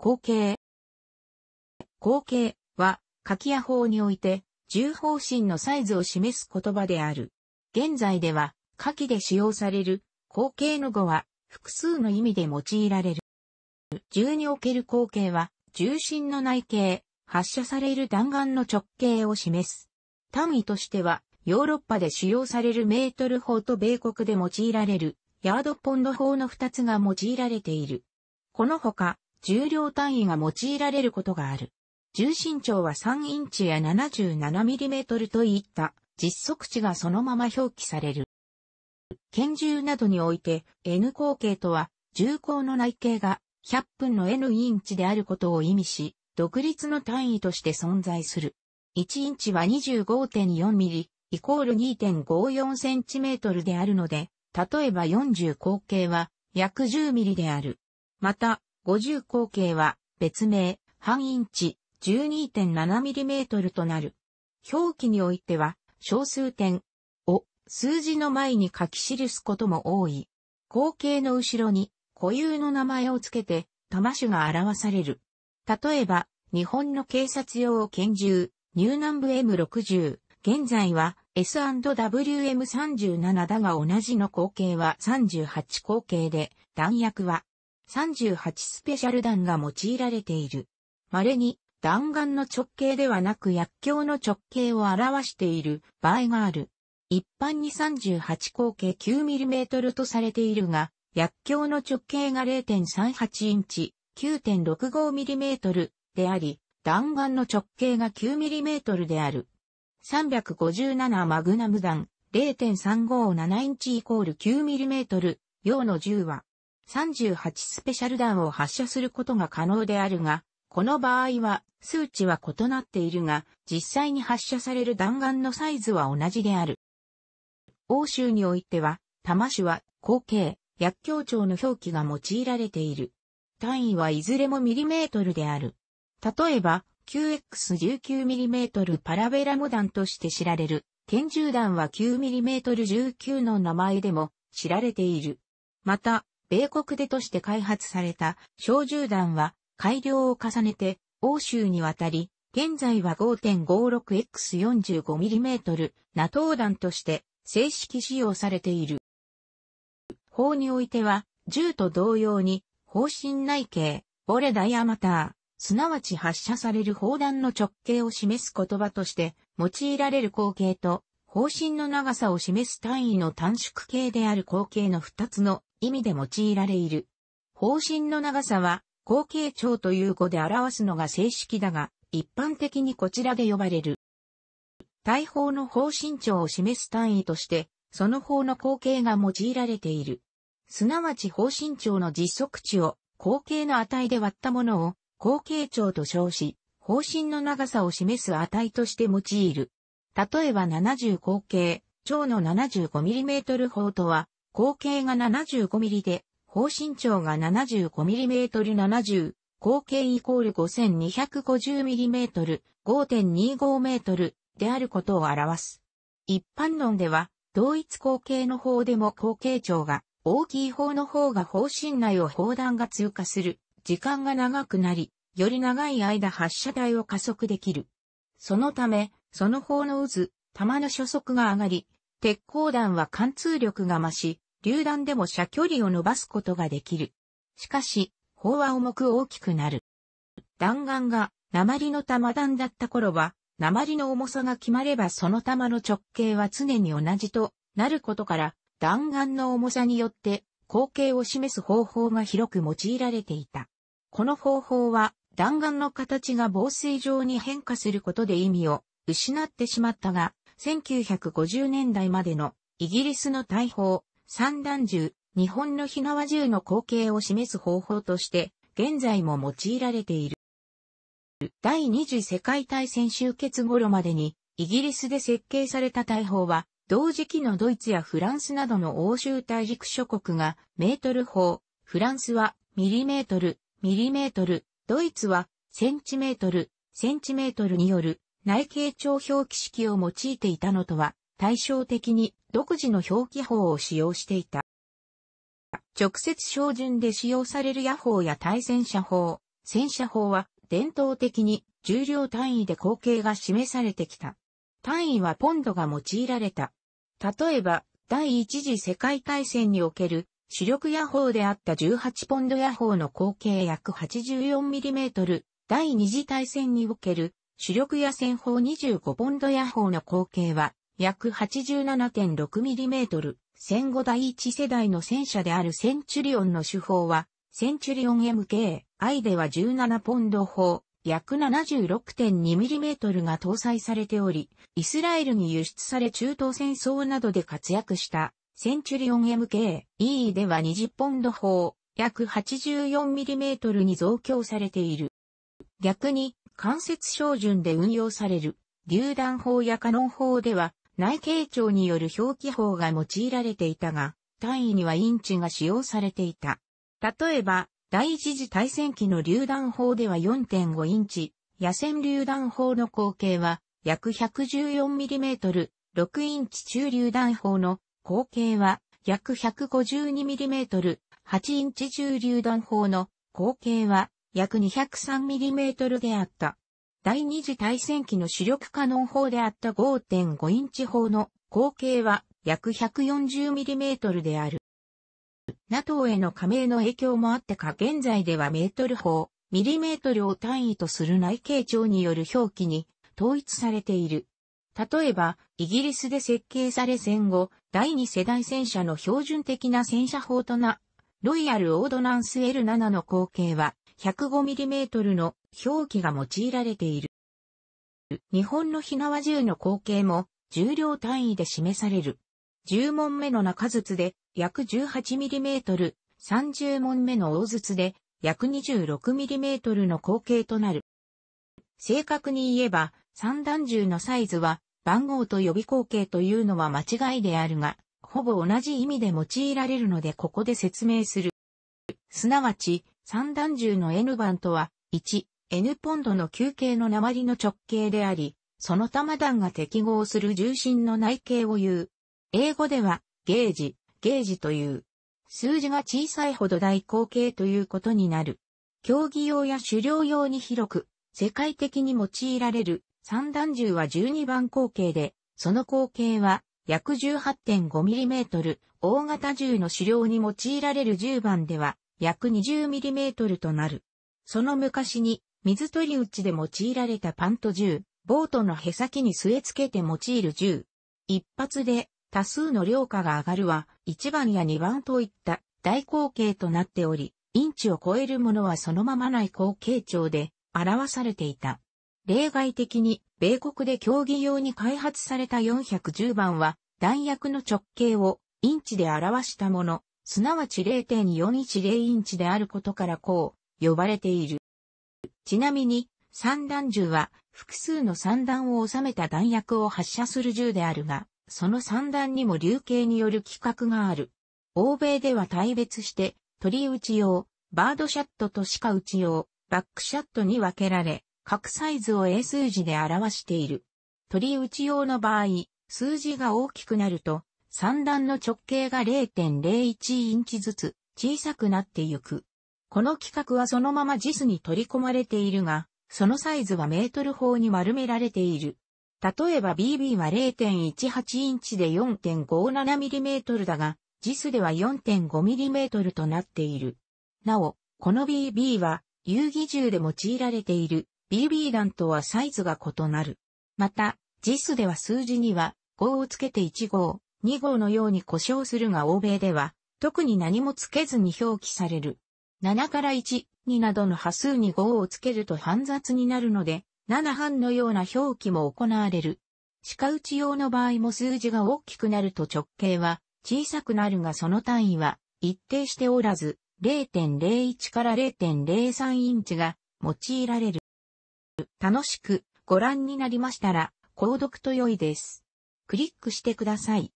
後継。後継は、柿屋法において、重方針のサイズを示す言葉である。現在では、下記で使用される後継の語は、複数の意味で用いられる。重における後継は、重心の内径、発射される弾丸の直径を示す。単位としては、ヨーロッパで使用されるメートル法と米国で用いられる、ヤードポンド法の2つが用いられている。このほか、重量単位が用いられることがある。重心長は3インチや 77mm といった実測値がそのまま表記される。拳銃などにおいて N 口径とは銃口の内径が100分の N インチであることを意味し、独立の単位として存在する。1インチは 25.4mm イコール 2.54cm であるので、例えば40口径は約 10mm である。また、50口径は別名、半インチ 12.7mm となる。表記においては、小数点を数字の前に書き記すことも多い。口径の後ろに固有の名前をつけて、玉種が表される。例えば、日本の警察用拳銃、ニューナンブ M60、現在は S&WM37 だが同じの口径は38口径で、弾薬は38スペシャル弾が用いられている。稀に弾丸の直径ではなく薬莢の直径を表している場合がある。一般に38口径 9mm とされているが、薬莢の直径が0.38インチ、9.65mm であり、弾丸の直径が 9mm である。357マグナム弾、0.357インチイコール 9mm、用の銃は、38スペシャル弾を発射することが可能であるが、この場合は数値は異なっているが、実際に発射される弾丸のサイズは同じである。欧州においては、摩種は口径、薬莢長の表記が用いられている。単位はいずれもミリメートルである。例えば、9x19mm パラベラモ弾として知られる、拳銃弾は 9mm19 の名前でも知られている。また、米国でとして開発された小銃弾は改良を重ねて欧州に渡り、現在は 5.56X45mm ナトー弾として正式使用されている。法においては、銃と同様に、砲身内径、ボレダイアマター、すなわち発射される砲弾の直径を示す言葉として用いられる口径と、砲身の長さを示す単位の短縮形である口径の2つの意味で用いられいる。方針の長さは、後継長という語で表すのが正式だが、一般的にこちらで呼ばれる。大砲の方針長を示す単位として、その方の後継が用いられている。すなわち方針長の実測値を、後継の値で割ったものを、後継長と称し、方針の長さを示す値として用いる。例えば70後継、長の 75mm 砲とは、口径が 75mm で、方身長が 75mm70、口径イコール 5250mm、5.25m であることを表す。一般論では、同一口径の方でも口径長が大きい方の方が方針内を砲弾が通過する時間が長くなり、より長い間発射台を加速できる。そのため、その方の渦、弾の初速が上がり、鉄鋼弾は貫通力が増し、榴弾でも射距離を伸ばすことができる。しかし、砲は重く大きくなる。弾丸が鉛の玉弾だった頃は、鉛の重さが決まればその玉の直径は常に同じとなることから、弾丸の重さによって口径を示す方法が広く用いられていた。この方法は弾丸の形が防水状に変化することで意味を失ってしまったが、1950年代までのイギリスの大砲、三弾銃、日本の火縄銃の光景を示す方法として、現在も用いられている。第二次世界大戦終結頃までに、イギリスで設計された大砲は、同時期のドイツやフランスなどの欧州大陸諸国がメートル砲、フランスはミリメートル、ミリメートル、ドイツはセンチメートル、センチメートルによる内形帳表記式を用いていたのとは、対照的に独自の表記法を使用していた。直接照準で使用される野法や対戦車法、戦車法は伝統的に重量単位で口径が示されてきた。単位はポンドが用いられた。例えば、第一次世界大戦における主力野砲であった18ポンド野砲の口径約 84mm、第二次大戦における主力や戦砲25ポンド野砲の口径は約 87.6mm、戦後第一世代の戦車であるセンチュリオンの手法は、センチュリオン MK、I では17ポンド砲、約 76.2mm が搭載されており、イスラエルに輸出され中東戦争などで活躍したセンチュリオン MK、E では20ポンド砲、約 84mm に増強されている。逆に、間接照準で運用される、榴弾砲やカノン砲では、内傾長による表記法が用いられていたが、単位にはインチが使用されていた。例えば、第一次大戦期の榴弾砲では4.5インチ、野戦榴弾砲の口径は約 114mm、6インチ中榴弾砲の口径は約 152mm、8インチ中榴弾砲の口径は約 203mm であった。第二次大戦期の主力可能砲であった5.5インチ砲の口径は約 140mm である。NATO への加盟の影響もあってか現在ではメートル砲、ミリメートルを単位とする内形長による表記に統一されている。例えば、イギリスで設計され戦後、第二世代戦車の標準的な戦車砲とな、ロイヤル・オードナンス L7 の口径は 105mm の表記が用いられている。日本の火縄銃の口径も重量単位で示される。10問目の中筒で約 18mm、30問目の大筒で約 26mm の口径となる。正確に言えば、三段銃のサイズは番号と予備口径というのは間違いであるが、ほぼ同じ意味で用いられるのでここで説明する。すなわち、三段銃の N 番とは、1、N ポンドの球形の鉛の直径であり、その玉段が適合する重心の内径を言う。英語では、ゲージ、ゲージという。数字が小さいほど大口径ということになる。競技用や狩猟用に広く、世界的に用いられる三段銃は12番口径で、その口径は約 18.5mm、大型銃の狩猟に用いられる10番では約 20mm となる。その昔に水取り打ちで用いられたパント銃、ボートのへさきに据え付けて用いる銃。一発で多数の量価が上がるは1番や2番といった大口径となっており、インチを超えるものはそのままない口径長で表されていた。例外的に米国で競技用に開発された410番は弾薬の直径をインチで表したもの、すなわち0.410インチであることからこう呼ばれている。ちなみに、三弾銃は複数の三弾を収めた弾薬を発射する銃であるが、その三弾にも流刑による規格がある。欧米では大別して、鳥打ち用、バードシャットと鹿打ち用、バックシャットに分けられ、各サイズを英数字で表している。鳥打ち用の場合、数字が大きくなると、三段の直径が0.01インチずつ小さくなってゆく。この規格はそのまま JIS に取り込まれているが、そのサイズはメートル法に丸められている。例えば BB は0.18インチで 4.57mm だが、JIS では 4.5mm となっている。なお、この BB は遊戯銃で用いられている BB 弾とはサイズが異なる。また、JIS では数字には5をつけて1号、2号のように故障するが欧米では、特に何もつけずに表記される。7から1、2などの波数に5をつけると煩雑になるので、7半のような表記も行われる。鹿打ち用の場合も数字が大きくなると直径は小さくなるがその単位は一定しておらず、0.01から0.03インチが用いられる。楽しくご覧になりましたら、購読と良いです。クリックしてください。